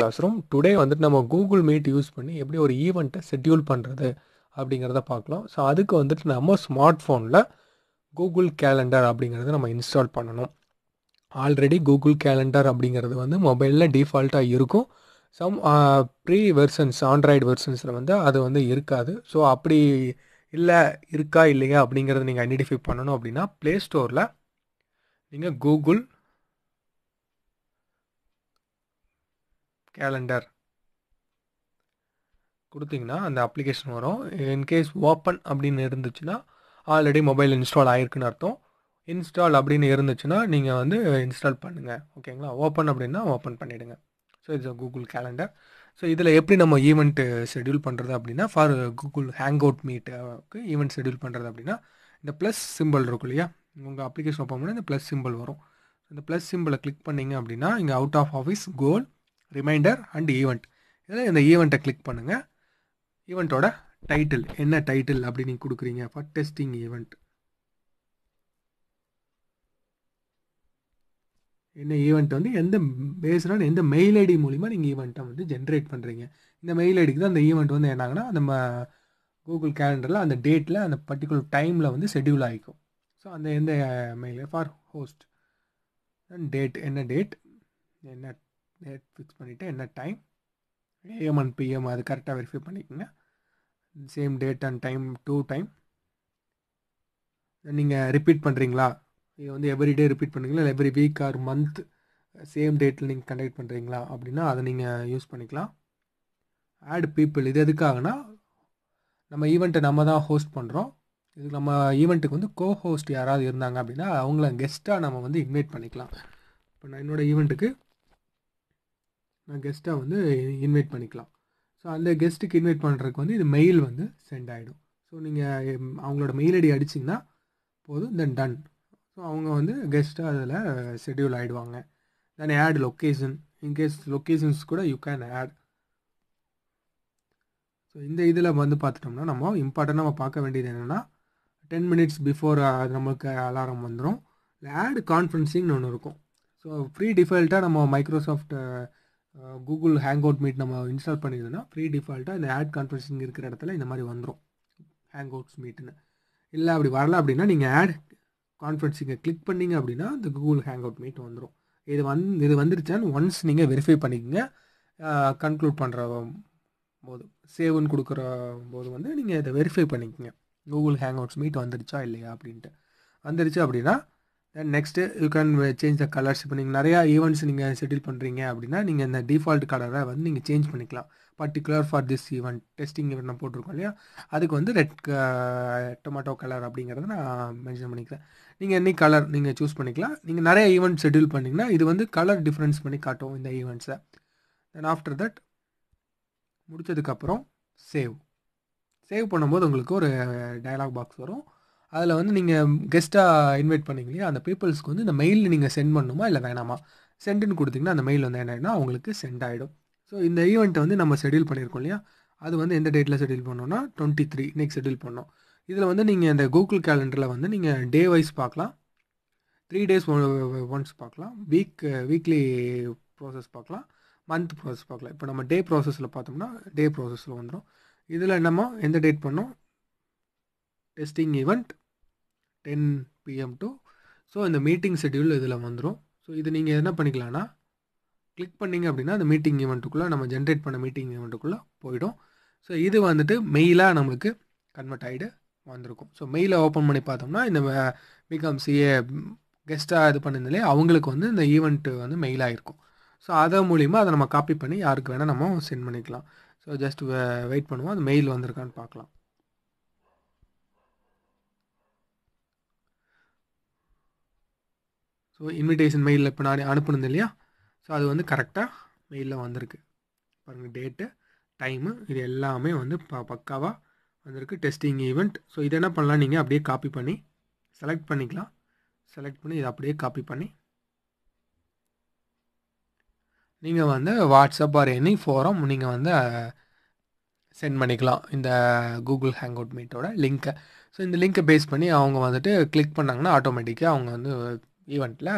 class room today வந்துட்டு நம்ம Google meet use பண்ணி எப்படி ஒரு ஈவெண்ட்டை ஷெட்யூல் பண்ணுறது அப்படிங்கிறத பார்க்கலாம் ஸோ அதுக்கு வந்துட்டு நம்ம ஸ்மார்ட் ஃபோனில் கூகுள் கேலண்டர் அப்படிங்கிறத நம்ம இன்ஸ்டால் பண்ணணும் ஆல்ரெடி கூகுள் கேலண்டர் அப்படிங்கிறது வந்து மொபைலில் டிஃபால்ட்டாக இருக்கும் சம் ப்ரீ வெர்ஷன்ஸ் ஆண்ட்ராய்டு வெர்ஷன்ஸில் வந்து அது வந்து இருக்காது ஸோ அப்படி இல்லை இருக்கா இல்லையா அப்படிங்கிறத நீங்கள் ஐடென்டிஃபை பண்ணணும் அப்படின்னா ப்ளே ஸ்டோரில் நீங்கள் கூகுள் கேலண்டர் கொடுத்தீங்கன்னா அந்த அப்ளிகேஷன் வரும் இன்கேஸ் ஓப்பன் அப்படின்னு இருந்துச்சுன்னா ஆல்ரெடி மொபைல் இன்ஸ்டால் ஆகிருக்குன்னு அர்த்தம் இன்ஸ்டால் அப்படின்னு இருந்துச்சுன்னா நீங்கள் வந்து இன்ஸ்டால் பண்ணுங்கள் ஓகேங்களா ஓப்பன் அப்படின்னா ஓப்பன் பண்ணிவிடுங்க so it's Google calendar so இதில் எப்படி நம்ம ஈவெண்ட்டு ஷெடியூல் பண்ணுறது அப்படின்னா ஃபார் கூகுள் ஹேங் அவுட் மீட்டுக்கு ஈவெண்ட் ஷெடியூல் பண்ணுறது அப்படின்னா இந்த ப்ளஸ் சிம்பிள் இருக்கும் இல்லையா உங்கள் அப்ளிகேஷன் ஓப்பன் பண்ணால் இந்த ப்ளஸ் சிம்பிள் வரும் இந்த ப்ளஸ் சிம்பிளை கிளிக் பண்ணிங்க அப்படின்னா இங்கே out of office goal reminder and event இதில் இந்த ஈவெண்ட்டை கிளிக் பண்ணுங்கள் ஈவெண்ட்டோட டைட்டில் என்ன டைட்டில் அப்படின்னு நீங்கள் கொடுக்குறீங்க ஃபார் டெஸ்டிங் ஈவெண்ட் என்ன ஈவெண்ட் வந்து எந்த பேஸ்டான எந்த மெயில் ஐடி மூலிமா நீங்கள் ஈவெண்ட்டை வந்து ஜென்ரேட் பண்ணுறீங்க இந்த மெயில் ஐடிக்கு தான் அந்த ஈவெண்ட் வந்து என்னாகனா நம்ம கூகுள் கேலண்டரில் அந்த டேட்டில் அந்த பர்டிகுலர் டைமில் வந்து ஷெடியூல் ஆகிக்கும் ஸோ அந்த எந்த mail for host and date என்ன டேட் என்ன டேட் ஃபிக்ஸ் பண்ணிவிட்டு என்ன டைம் ஏஎம் அண்ட் பிஎம் அது கரெக்டாக வெரிஃபை பண்ணிக்கோங்க same date and time to time நீங்கள் ரிப்பீட் பண்ணுறீங்களா நீங்கள் வந்து எவ்ரி டே ரிப்பீட் பண்ணுறீங்களா இல்லை every week or month same டேட்டில் நீங்கள் கண்டக்ட் பண்ணுறீங்களா அப்படின்னா அதை நீங்கள் யூஸ் பண்ணிக்கலாம் ஆட் பீப்புள் இது எதுக்காகனா நம்ம ஈவெண்ட்டை நம்ம தான் ஹோஸ்ட் பண்ணுறோம் இதுக்கு நம்ம ஈவெண்ட்டுக்கு வந்து கோ ஹோஸ்ட் யாராவது இருந்தாங்க அப்படின்னா அவங்கள கெஸ்ட்டாக நம்ம வந்து இன்வைட் பண்ணிக்கலாம் இப்போ நான் என்னோடய ஈவெண்ட்டுக்கு நான் கெஸ்ட்டாக வந்து இன்வைட் பண்ணிக்கலாம் ஸோ அந்த கெஸ்ட்டுக்கு இன்வைட் பண்ணுறதுக்கு வந்து இது மெயில் வந்து சென்ட் ஆகிடும் ஸோ நீங்கள் அவங்களோட மெயில் ஐடி அடிச்சிங்கன்னா போதும் தென் டன் ஸோ அவங்க வந்து கெஸ்ட்டாக அதில் ஷெட்யூல் ஆகிடுவாங்க then add location in case locations கூட யூ கேன் ஆட் ஸோ இந்த இதில் வந்து பார்த்துட்டோம்னா நம்ம இம்பார்ட்டண்ட்டாக நம்ம பார்க்க வேண்டியது என்னென்னா டென் மினிட்ஸ் பிஃபோர் நமக்கு அலாரம் வந்துடும் ஆட் கான்ஃபரன்சிங்னு ஒன்று இருக்கும் ஸோ ஃப்ரீ டிஃபால்ட்டாக நம்ம Microsoft Google hangout meet நம்ம இன்ஸ்டால் பண்ணியிருந்தோம்னா ஃப்ரீ டிஃபால்ட்டாக இந்த ஆட் கான்ஃபரன்சிங் இருக்கிற இடத்துல இந்த மாதிரி வந்துடும் ஹேங் அவுட்ஸ் மீட்டுன்னு இல்லை அப்படி வரல அப்படின்னா நீங்கள் ஆட் கான்ஃபரன்சிங்கை கிளிக் பண்ணிங்க அப்படின்னா இந்த கூகுள் ஹேங் அவுட் மீட் வந்துடும் இது வந் இது வந்துருச்சான்னு ஒன்ஸ் நீங்கள் வெரிஃபை பண்ணிக்கோங்க கன்க்ளூட் பண்ணுற போது சேவ்னு கொடுக்குற போது வந்து நீங்கள் இதை வெரிஃபை பண்ணிக்கோங்க கூகுள் ஹேங் அவுட்ஸ் மீட் வந்துருச்சா இல்லையா அப்படின்ட்டு வந்துருச்சு அப்படின்னா then next you can change the colours இப்போ நீங்கள் நிறையா ஈவெண்ட்ஸ் நீங்கள் செட்டில் பண்ணுறீங்க அப்படின்னா நீங்கள் இந்த டிஃபால்ட் கலரை வந்து நீங்கள் சேஞ்ச் பண்ணிக்கலாம் particular for this event testing event நான் போட்டிருக்கோம் இல்லையா அதுக்கு வந்து ரெட் டொமேட்டோ uh, கலர் அப்படிங்கிறத நான் மென்ஷன் பண்ணிக்கிறேன் நீங்கள் எனி கலர் நீங்கள் சூஸ் பண்ணிக்கலாம் நீங்கள் நிறைய ஈவெண்ட் செட்யூல் பண்ணிங்கன்னா இது வந்து கலர் டிஃப்ரென்ஸ் பண்ணி காட்டும் இந்த ஈவெண்ட்ஸை தென் ஆஃப்டர் தட் முடித்ததுக்கப்புறம் சேவ் சேவ் பண்ணும்போது உங்களுக்கு ஒரு டயலாக் பாக்ஸ் வரும் அதில் வந்து நீங்கள் கெஸ்ட்டாக இன்வைட் பண்ணீங்க இல்லையா அந்த பீப்புள்ஸ்க்கு வந்து இந்த மெயில் நீங்கள் சென்ட் பண்ணணுமா இல்லை வேணாமா சென்டுன்னு கொடுத்தீங்கன்னா அந்த மெயில் வந்து என்ன அவங்களுக்கு சென்ட் ஆகிடும் ஸோ இந்த ஈவெண்ட்டை வந்து நம்ம ஷெடியூல் பண்ணியிருக்கோம் இல்லையா அது வந்து எந்த டேட்டில் ஷெடியூல் பண்ணோம்னா டுவெண்ட்டி த்ரீ இன்றைக்கி ஷெடியூல் பண்ணோம் இதில் வந்து நீங்கள் இந்த கூகுள் கேலண்டரில் வந்து நீங்கள் டே வைஸ் பார்க்கலாம் த்ரீ டேஸ் ஒன்ஸ் பார்க்கலாம் வீக் வீக்லி ப்ராசஸ் பார்க்கலாம் மந்த் ப்ராசஸ் பார்க்கலாம் இப்போ நம்ம டே ப்ராசஸில் பார்த்தோம்னா டே ப்ராசஸில் வந்துடும் இதில் என்னம்மா எந்த டேட் பண்ணோம் testing event ten PM to so இந்த மீட்டிங் ஷெட்யூல் இதில் வந்துடும் ஸோ இது நீங்கள் என்ன பண்ணிக்கலாம்னா கிளிக் பண்ணிங்க அப்படின்னா அந்த மீட்டிங் ஈவெண்ட்டுக்குள்ளே நம்ம ஜென்ரேட் பண்ண மீட்டிங் ஈவெண்ட்டுக்குள்ளே போயிடும் ஸோ இது வந்துட்டு மெயிலாக நம்மளுக்கு கன்வெர்ட் ஆகிடு வந்திருக்கும் ஸோ மெயிலை ஓப்பன் பண்ணி பார்த்தோம்னா இந்த பிகாம் சிஏ கெஸ்ட்டாக இது பண்ணியிருந்தாலே அவங்களுக்கு வந்து இந்த ஈவெண்ட்டு வந்து மெயிலாக இருக்கும் ஸோ அதை மூலிமா அதை நம்ம காப்பி பண்ணி யாருக்கு வேணால் நம்ம சென்ட் பண்ணிக்கலாம் ஸோ ஜஸ்ட் வெயிட் பண்ணுவோம் அது மெயில் வந்திருக்கான்னு பார்க்கலாம் ஸோ இன்விடேஷன் மெயிலில் இப்போ நான் அனுப்பணும் இல்லையா ஸோ அது வந்து கரெக்டாக மெயிலில் வந்திருக்கு பாருங்கள் டேட்டு டைமு இது எல்லாமே வந்து ப பக்காவாக வந்திருக்கு டெஸ்டிங் ஈவெண்ட் ஸோ இதை என்ன பண்ணலாம் நீங்கள் அப்படியே காப்பி பண்ணி செலக்ட் பண்ணிக்கலாம் செலக்ட் பண்ணி இதை அப்படியே காப்பி பண்ணி நீங்கள் வந்து வாட்ஸ்அப் ஆர் எனி ஃபோரம் நீங்கள் வந்து சென்ட் பண்ணிக்கலாம் இந்த கூகுள் ஹேங் அவுட் மீட்டோட லிங்க்கை ஸோ இந்த லிங்க்கை பேஸ் பண்ணி அவங்க வந்துட்டு கிளிக் பண்ணாங்கன்னா ஆட்டோமேட்டிக்காக அவங்க வந்து ஈவெண்ட்டில்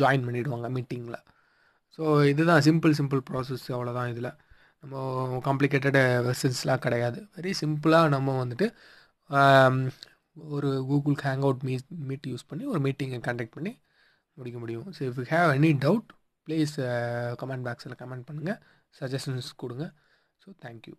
ஜாயின் பண்ணிவிடுவாங்க மீட்டிங்கில் ஸோ இதுதான் சிம்பிள் சிம்பிள் ப்ராசஸ் அவ்வளோதான் இதில் நம்ம காம்ப்ளிகேட்டட் வெர்சன்ஸ்லாம் கிடையாது வெரி சிம்பிளாக நம்ம வந்துட்டு ஒரு Google hangout meet meet use பண்ணி ஒரு மீட்டிங்கை கண்டக்ட் பண்ணி முடிக்க முடியும் so if you have any doubt please comment பாக்ஸில் கமெண்ட் பண்ணுங்கள் சஜஷன்ஸ் கொடுங்க ஸோ தேங்க்யூ